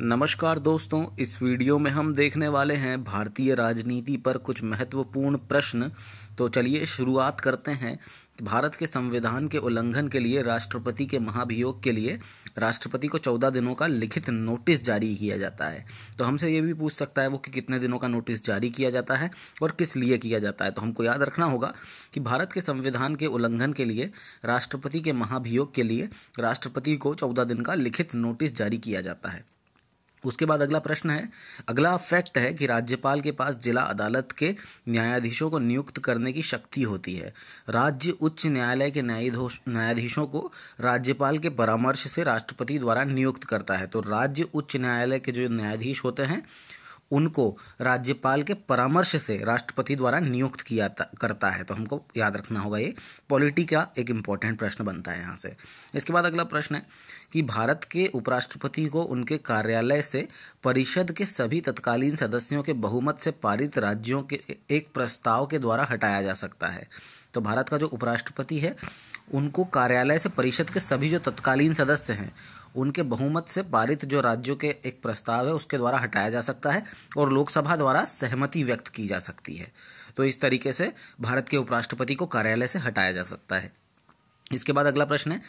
नमस्कार दोस्तों इस वीडियो में हम देखने वाले हैं भारतीय राजनीति पर कुछ महत्वपूर्ण प्रश्न तो चलिए शुरुआत करते हैं भारत के संविधान के उल्लंघन के लिए राष्ट्रपति के महाभियोग के लिए राष्ट्रपति को चौदह दिनों का लिखित नोटिस जारी किया जाता है तो हमसे ये भी पूछ सकता है वो कि कितने दिनों का नोटिस जारी किया जाता है और किस लिए किया जाता है तो हमको याद रखना होगा कि भारत के संविधान के उल्लंघन के लिए राष्ट्रपति के महाभियोग के लिए राष्ट्रपति को चौदह दिन का लिखित नोटिस जारी किया जाता है उसके बाद अगला प्रश्न है अगला फैक्ट है कि राज्यपाल के पास जिला अदालत के न्यायाधीशों को नियुक्त करने की शक्ति होती है राज्य उच्च न्यायालय के न्यायाधीशों को राज्यपाल के परामर्श से राष्ट्रपति द्वारा नियुक्त करता है तो राज्य उच्च न्यायालय के जो न्यायाधीश होते हैं उनको राज्यपाल के परामर्श से राष्ट्रपति द्वारा नियुक्त किया करता है तो हमको याद रखना होगा ये पॉलिटी का एक इम्पॉर्टेंट प्रश्न बनता है यहाँ से इसके बाद अगला प्रश्न है कि भारत के उपराष्ट्रपति को उनके कार्यालय से परिषद के सभी तत्कालीन सदस्यों के बहुमत से पारित राज्यों के एक प्रस्ताव के द्वारा हटाया जा सकता है तो भारत का जो उपराष्ट्रपति है उनको कार्यालय से परिषद के सभी जो तत्कालीन सदस्य हैं उनके बहुमत से पारित जो राज्यों के एक प्रस्ताव है उसके द्वारा हटाया जा सकता है और लोकसभा द्वारा सहमति व्यक्त की जा सकती है तो इस तरीके से भारत के उपराष्ट्रपति को कार्यालय से हटाया जा सकता है इसके बाद अगला प्रश्न है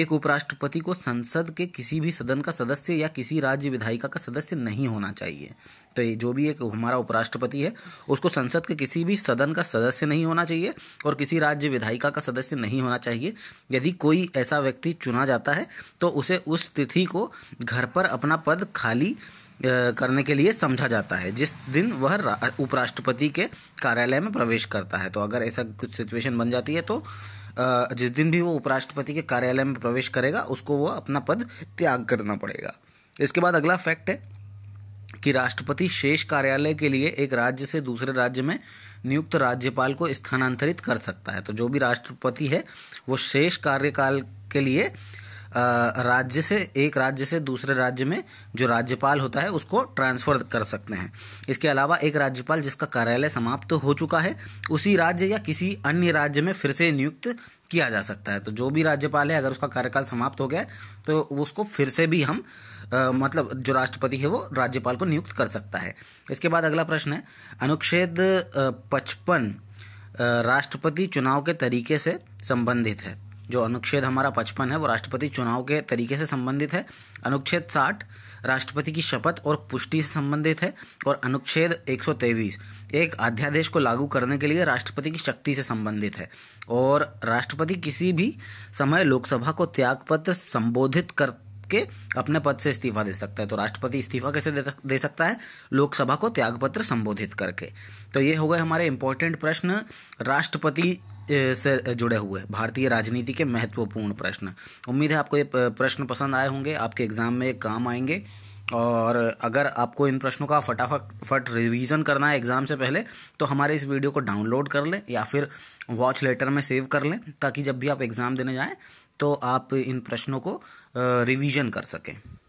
एक उपराष्ट्रपति को संसद के किसी भी सदन का सदस्य या किसी राज्य विधायिका का सदस्य नहीं होना चाहिए तो ये जो भी एक हमारा उपराष्ट्रपति है उसको संसद के किसी भी सदन का सदस्य नहीं होना चाहिए और किसी राज्य विधायिका का सदस्य नहीं होना चाहिए यदि कोई ऐसा व्यक्ति चुना जाता है तो उसे उस तिथि को घर पर अपना पद खाली करने के लिए समझा जाता है जिस दिन वह उपराष्ट्रपति के कार्यालय में प्रवेश करता है तो अगर ऐसा कुछ सिचुएशन बन जाती है तो जिस दिन भी वो उपराष्ट्रपति के कार्यालय में प्रवेश करेगा उसको वह अपना पद त्याग करना पड़ेगा इसके बाद अगला फैक्ट है कि राष्ट्रपति शेष कार्यालय के लिए एक राज्य से दूसरे राज्य में नियुक्त राज्यपाल को स्थानांतरित कर सकता है तो जो भी राष्ट्रपति है वो शेष कार्यकाल के लिए राज्य से एक राज्य से दूसरे राज्य में जो राज्यपाल होता है उसको ट्रांसफ़र कर सकते हैं इसके अलावा एक राज्यपाल जिसका कार्यालय समाप्त हो चुका है उसी राज्य या किसी अन्य राज्य में फिर से नियुक्त किया जा सकता है तो जो भी राज्यपाल है अगर उसका कार्यकाल समाप्त हो गया तो उसको फिर से भी हम आ, मतलब जो राष्ट्रपति है वो राज्यपाल को नियुक्त कर सकता है इसके बाद अगला प्रश्न है अनुच्छेद पचपन राष्ट्रपति चुनाव के तरीके से संबंधित है जो अनुच्छेद हमारा पचपन है वो राष्ट्रपति चुनाव के तरीके से संबंधित है अनुच्छेद साठ राष्ट्रपति की शपथ और पुष्टि से संबंधित है और अनुच्छेद एक एक अध्यादेश को लागू करने के लिए राष्ट्रपति की शक्ति से संबंधित है और राष्ट्रपति किसी भी समय लोकसभा को त्यागपत्र संबोधित कर के अपने पद से इस्तीफा दे सकता है तो राष्ट्रपति इस्तीफा कैसे दे सकता है लोकसभा को त्यागपत्र संबोधित करके तो ये हो गए हमारे इंपॉर्टेंट प्रश्न राष्ट्रपति से जुड़े हुए भारतीय राजनीति के महत्वपूर्ण प्रश्न उम्मीद है आपको ये प्रश्न पसंद आए होंगे आपके एग्ज़ाम में काम आएंगे और अगर आपको इन प्रश्नों का फटाफट फट रिवीजन करना है एग्ज़ाम से पहले तो हमारे इस वीडियो को डाउनलोड कर लें या फिर वॉच लेटर में सेव कर लें ताकि जब भी आप एग्ज़ाम देने जाएं तो आप इन प्रश्नों को रिवीजन कर सकें